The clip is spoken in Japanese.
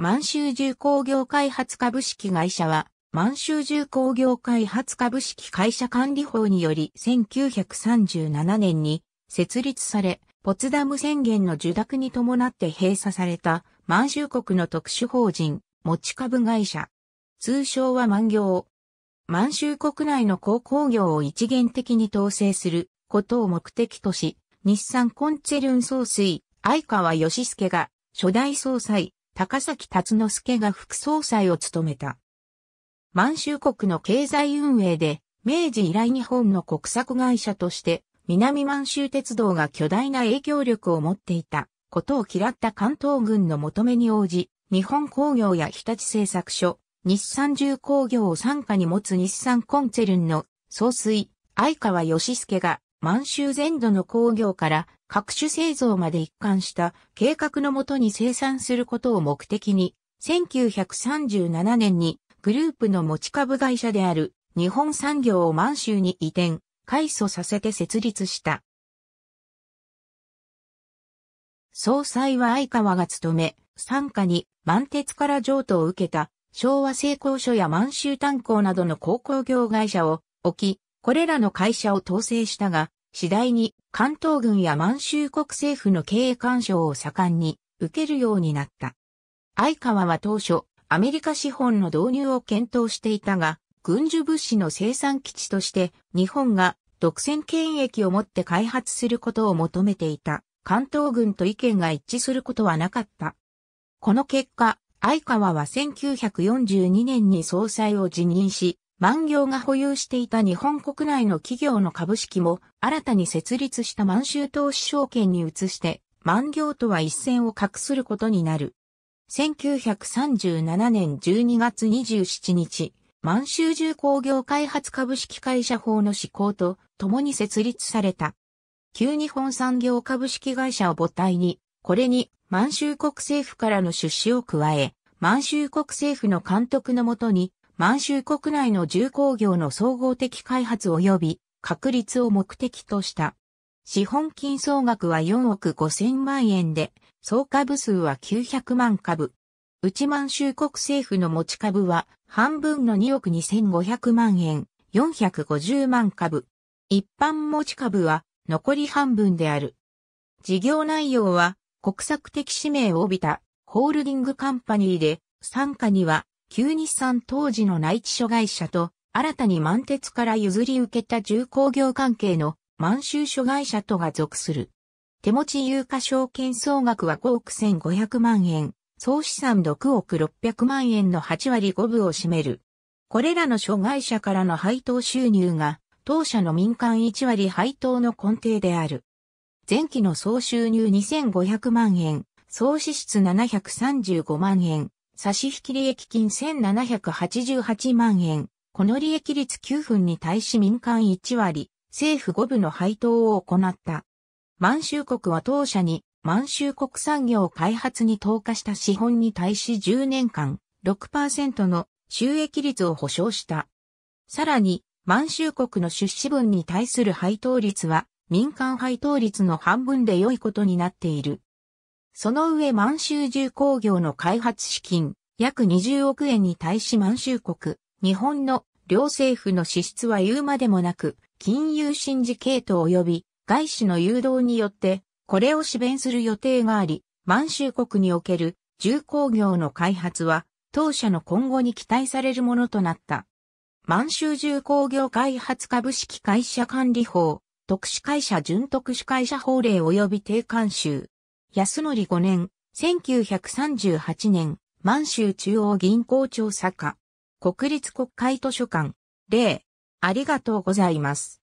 満州重工業開発株式会社は、満州重工業開発株式会社管理法により1937年に設立され、ポツダム宣言の受諾に伴って閉鎖された満州国の特殊法人、持ち株会社。通称は満業。満州国内の鉱工業を一元的に統制することを目的とし、日産コンツェルン総帥、相川義介が初代総裁、高崎達之助が副総裁を務めた。満州国の経済運営で、明治以来日本の国策会社として、南満州鉄道が巨大な影響力を持っていたことを嫌った関東軍の求めに応じ、日本工業や日立製作所、日産重工業を傘下に持つ日産コンツェルンの総帥、相川義介が満州全土の工業から各種製造まで一貫した計画のもとに生産することを目的に、1937年にグループの持ち株会社である日本産業を満州に移転、改祖させて設立した。総裁は相川が務め、参加に満鉄から譲渡を受けた昭和製鋼所や満州炭鉱などの鉱工業会社を置き、これらの会社を統制したが、次第に関東軍や満州国政府の経営干渉を盛んに受けるようになった。相川は当初、アメリカ資本の導入を検討していたが、軍需物資の生産基地として日本が独占権益を持って開発することを求めていた関東軍と意見が一致することはなかった。この結果、相川は1942年に総裁を辞任し、万行が保有していた日本国内の企業の株式も新たに設立した満州投資証券に移して万行とは一線を画することになる。1937年12月27日、満州重工業開発株式会社法の施行と共に設立された。旧日本産業株式会社を母体に、これに満州国政府からの出資を加え、満州国政府の監督のもとに満州国内の重工業の総合的開発及び確立を目的とした。資本金総額は4億5千万円で、総株数は900万株。内満州国政府の持ち株は半分の2億2500万円、450万株。一般持ち株は残り半分である。事業内容は国策的使命を帯びたホールディングカンパニーで、参加には旧日産当時の内地所会社と、新たに満鉄から譲り受けた重工業関係の満州所会社とが属する。手持ち有価証券総額は5億1500万円、総資産6億600万円の8割5分を占める。これらの所会社からの配当収入が、当社の民間1割配当の根底である。前期の総収入2500万円、総支出735万円、差し引き利益金1788万円。この利益率9分に対し民間1割、政府5部の配当を行った。満州国は当社に満州国産業開発に投下した資本に対し10年間6%の収益率を保証した。さらに、満州国の出資分に対する配当率は民間配当率の半分で良いことになっている。その上満州重工業の開発資金、約20億円に対し満州国、日本の両政府の支出は言うまでもなく、金融シンジケート及び外資の誘導によって、これを支弁する予定があり、満州国における重工業の開発は、当社の今後に期待されるものとなった。満州重工業開発株式会社管理法、特殊会社準特殊会社法令及び定款集、安則5年、1938年、満州中央銀行調査課、国立国会図書館、例、ありがとうございます。